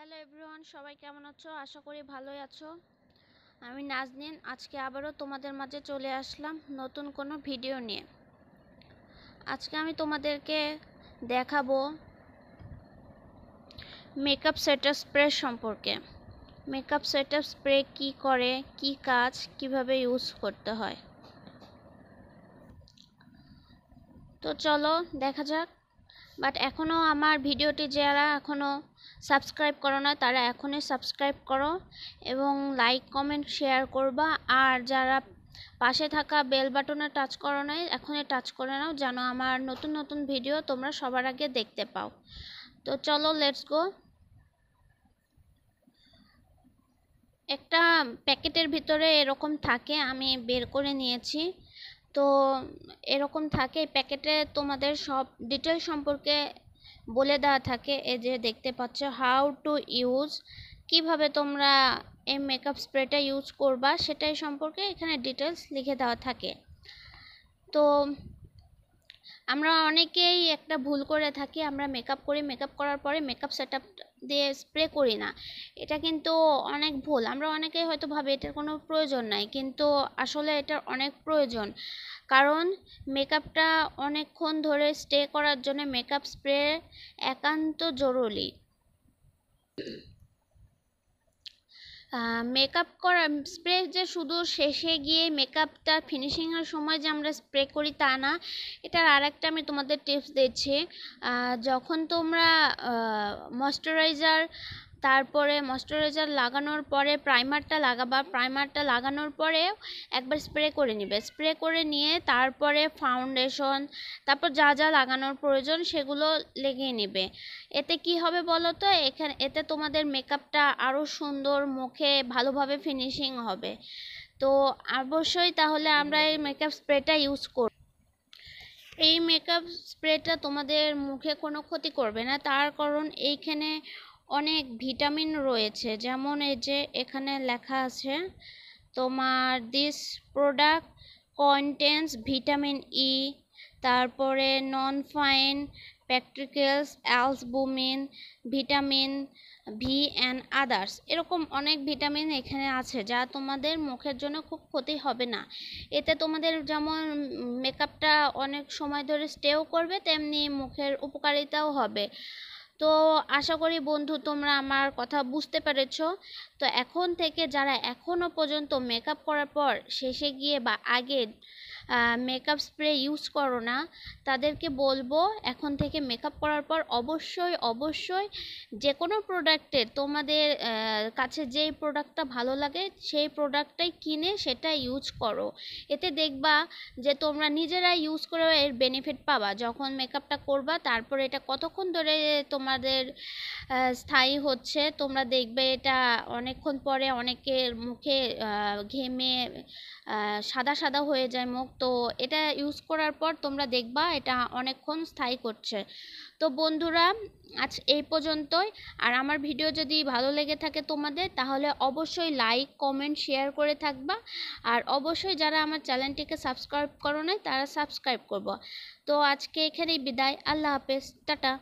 hello everyone সবাই কেমন আছো আশা করি ভালোই আছো আমি নাজনিন আজকে আবারও তোমাদের মাঝে চলে আসলাম নতুন কোনো ভিডিও নিয়ে আজকে আমি তোমাদেরকে দেখাবো মেকআপ সেটআপ স্প্রে সম্পর্কে মেকআপ সেটআপ স্প্রে কি করে কি কাজ কিভাবে ইউজ করতে হয় তো চলো দেখা যাক বাট এখনও আমার ভিডিওটি যারা এখনও সাবস্ক্রাইব করো না তারা এখনই সাবস্ক্রাইব করো এবং লাইক কমেন্ট শেয়ার করবা আর যারা পাশে থাকা বেল বাটনে টাচ করো নাই এখনই টাচ করে নাও যেন আমার নতুন নতুন ভিডিও তোমরা সবার আগে দেখতে পাও তো চলো লেটস গো একটা প্যাকেটের ভিতরে এরকম থাকে আমি বের করে নিয়েছি তো এরকম থাকে প্যাকেটে তোমাদের সব ডিটেল সম্পর্কে বলে দেওয়া থাকে এই যে দেখতে পাচ্ছ হাউ টু ইউজ কিভাবে তোমরা এই মেকআপ স্প্রেটা ইউজ করবা সেটাই সম্পর্কে এখানে ডিটেলস লিখে দেওয়া থাকে তো আমরা অনেকেই একটা ভুল করে থাকি আমরা মেকআপ করি মেকআপ করার পরে মেকআপ সেট দিয়ে স্প্রে করি না এটা কিন্তু অনেক ভুল আমরা অনেকেই হয়তো ভাবে এটার কোনো প্রয়োজন নাই কিন্তু আসলে এটার অনেক প্রয়োজন কারণ মেকআপটা অনেকক্ষণ ধরে স্টে করার জন্য মেকআপ স্প্রে একান্ত জরুরি মেকআপ করা স্প্রে যে শুধু শেষে গিয়ে মেকআপটা ফিনিশিংয়ের সময় যে আমরা স্প্রে করি তা না এটার আরেকটা আমি তোমাদের টিপস দিচ্ছি যখন তোমরা ময়শ্চারাইজার তারপরে ময়শ্চারাইজার লাগানোর পরে প্রাইমারটা লাগাবা প্রাইমারটা লাগানোর পরে একবার স্প্রে করে নিবে স্প্রে করে নিয়ে তারপরে ফাউন্ডেশন তারপর যা যা লাগানোর প্রয়োজন সেগুলো লেগিয়ে নেবে এতে কি হবে বলো তো এখানে এতে তোমাদের মেকআপটা আরও সুন্দর মুখে ভালোভাবে ফিনিশিং হবে তো অবশ্যই তাহলে আমরা এই মেকআপ স্প্রেটা ইউজ করব এই মেকআপ স্প্রেটা তোমাদের মুখে কোনো ক্ষতি করবে না তার কারণ এইখানে অনেক ভিটামিন রয়েছে যেমন এই যে এখানে লেখা আছে তোমার this product contents vitamin E তারপরে নন ফাইন প্যাকট্রিক্যালস অ্যালসবুমিন ভিটামিন ভি অ্যান্ড আদার্স এরকম অনেক ভিটামিন এখানে আছে যা তোমাদের মুখের জন্য খুব ক্ষতি হবে না এতে তোমাদের যেমন মেকআপটা অনেক সময় ধরে স্টেও করবে তেমনি মুখের উপকারিতাও হবে তো আশা করি বন্ধু তোমরা আমার কথা বুঝতে পেরেছ তো এখন থেকে যারা এখনও পর্যন্ত মেকআপ করার পর শেষে গিয়ে বা আগে মেকআপ স্প্রে ইউজ করো না তাদেরকে বলবো এখন থেকে মেকআপ করার পর অবশ্যই অবশ্যই যে কোনো প্রোডাক্টে তোমাদের কাছে যেই প্রোডাক্টটা ভালো লাগে সেই প্রোডাক্টটাই কিনে সেটা ইউজ করো এতে দেখবা যে তোমরা নিজেরা ইউজ করে এর বেনিফিট পাবা যখন মেকআপটা করবা তারপরে এটা কতক্ষণ ধরে তোমাদের স্থায়ী হচ্ছে তোমরা দেখবে এটা অনেকক্ষণ পরে অনেকের মুখে ঘেমে সাদা সাদা হয়ে যায় মুখ তো এটা ইউজ করার পর তোমরা দেখবা এটা অনেকক্ষণ স্থায়ী করছে তো বন্ধুরা আজ এই পর্যন্তই আর আমার ভিডিও যদি ভালো লেগে থাকে তোমাদের তাহলে অবশ্যই লাইক কমেন্ট শেয়ার করে থাকবা আর অবশ্যই যারা আমার চ্যানেলটিকে সাবস্ক্রাইব করো নাই তারা সাবস্ক্রাইব করব তো আজকে এখানেই বিদায় আল্লাহ হাফেজ টাটা